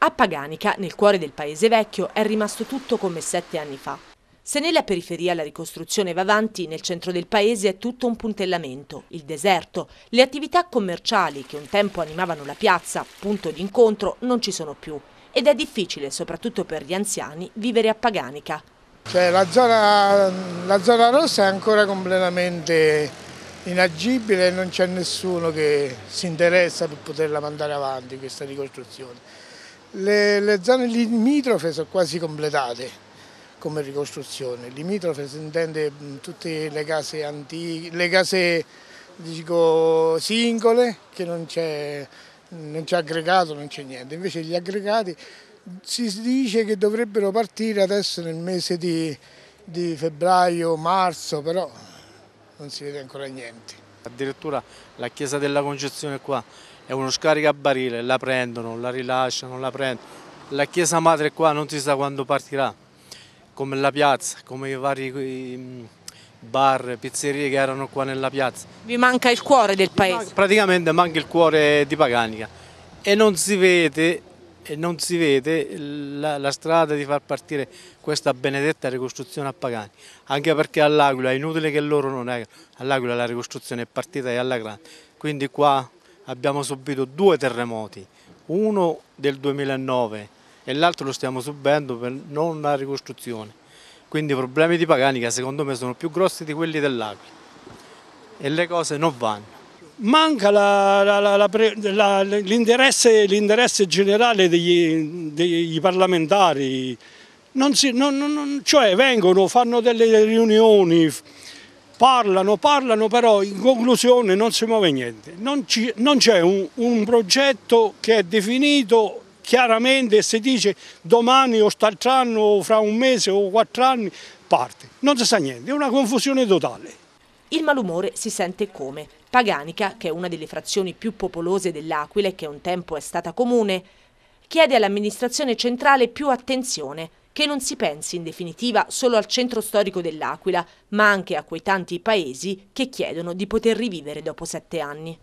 A Paganica, nel cuore del paese vecchio, è rimasto tutto come sette anni fa. Se nella periferia la ricostruzione va avanti, nel centro del paese è tutto un puntellamento, il deserto, le attività commerciali che un tempo animavano la piazza, punto d'incontro, non ci sono più ed è difficile, soprattutto per gli anziani, vivere a Paganica. Cioè, la, zona, la, zona, rossa è ancora completamente inagibile e non c'è nessuno che si interessa per poterla mandare avanti questa ricostruzione. Le, le zone limitrofe sono quasi completate come ricostruzione, limitrofe si intende tutte le case, antiche, le case dico, singole che non c'è aggregato, non c'è niente, invece gli aggregati si dice che dovrebbero partire adesso nel mese di, di febbraio, marzo, però non si vede ancora niente. Addirittura la chiesa della Concezione qua è uno scaricabarile, la prendono, la rilasciano, la prendono. La chiesa madre qua non si sa quando partirà, come la piazza, come i vari mm, bar, pizzerie che erano qua nella piazza. Vi manca il cuore del paese? Praticamente manca il cuore di Paganica e non si vede non si vede la, la, strada di far partire questa benedetta ricostruzione a Pagani, anche perché all'Aquila è inutile che loro non è, all'Aquila la ricostruzione è partita e alla grande, quindi qua abbiamo subito due terremoti, uno del 2009 e l'altro lo stiamo subendo per non la ricostruzione, quindi i problemi di Pagani che secondo me sono più grossi di quelli dell'Aquila e le cose non vanno manca l'interesse generale degli, degli parlamentari, non si, non, non, cioè vengono, fanno delle riunioni, parlano, parlano, però in conclusione non si muove niente. Non, c'è un, un, progetto che è definito chiaramente e si dice domani o st'altro anno o fra un mese o quattro anni parte. Non si sa niente, è una confusione totale. Il malumore si sente come? Paganica, che è una delle frazioni più popolose dell'Aquila e che un tempo è stata comune, chiede all'amministrazione centrale più attenzione, che non si pensi in definitiva solo al centro storico dell'Aquila, ma anche a quei tanti paesi che chiedono di poter rivivere dopo sette anni.